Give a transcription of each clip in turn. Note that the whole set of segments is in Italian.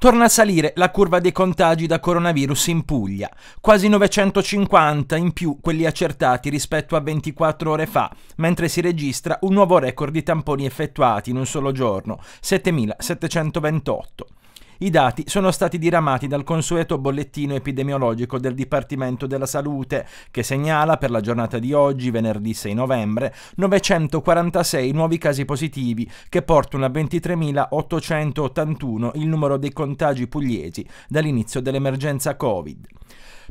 Torna a salire la curva dei contagi da coronavirus in Puglia, quasi 950 in più quelli accertati rispetto a 24 ore fa, mentre si registra un nuovo record di tamponi effettuati in un solo giorno, 7728. I dati sono stati diramati dal consueto bollettino epidemiologico del Dipartimento della Salute, che segnala per la giornata di oggi, venerdì 6 novembre, 946 nuovi casi positivi, che portano a 23.881 il numero dei contagi pugliesi dall'inizio dell'emergenza Covid.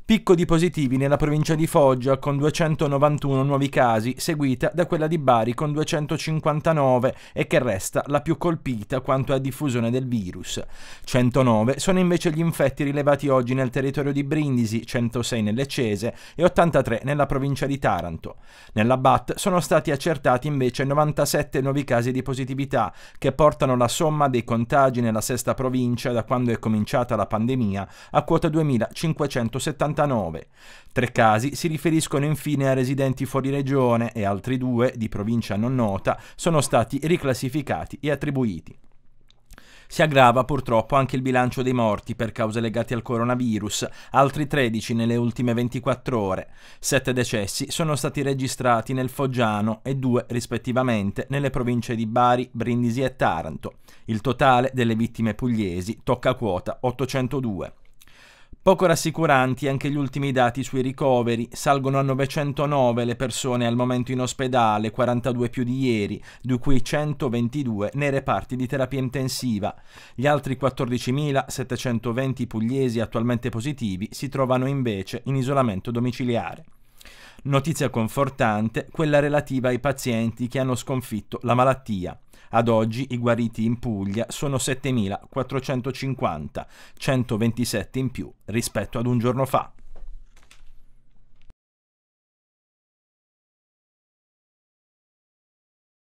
Picco di positivi nella provincia di Foggia con 291 nuovi casi, seguita da quella di Bari con 259 e che resta la più colpita quanto a diffusione del virus. 109 sono invece gli infetti rilevati oggi nel territorio di Brindisi, 106 nelle Cese e 83 nella provincia di Taranto. Nella BAT sono stati accertati invece 97 nuovi casi di positività che portano la somma dei contagi nella sesta provincia da quando è cominciata la pandemia a quota 2570 49. Tre casi si riferiscono infine a residenti fuori regione e altri due, di provincia non nota, sono stati riclassificati e attribuiti. Si aggrava purtroppo anche il bilancio dei morti per cause legate al coronavirus, altri 13 nelle ultime 24 ore. Sette decessi sono stati registrati nel Foggiano e due rispettivamente nelle province di Bari, Brindisi e Taranto. Il totale delle vittime pugliesi tocca quota 802. Poco rassicuranti anche gli ultimi dati sui ricoveri, salgono a 909 le persone al momento in ospedale, 42 più di ieri, di cui 122 nei reparti di terapia intensiva. Gli altri 14.720 pugliesi attualmente positivi si trovano invece in isolamento domiciliare. Notizia confortante, quella relativa ai pazienti che hanno sconfitto la malattia. Ad oggi i guariti in Puglia sono 7.450, 127 in più rispetto ad un giorno fa.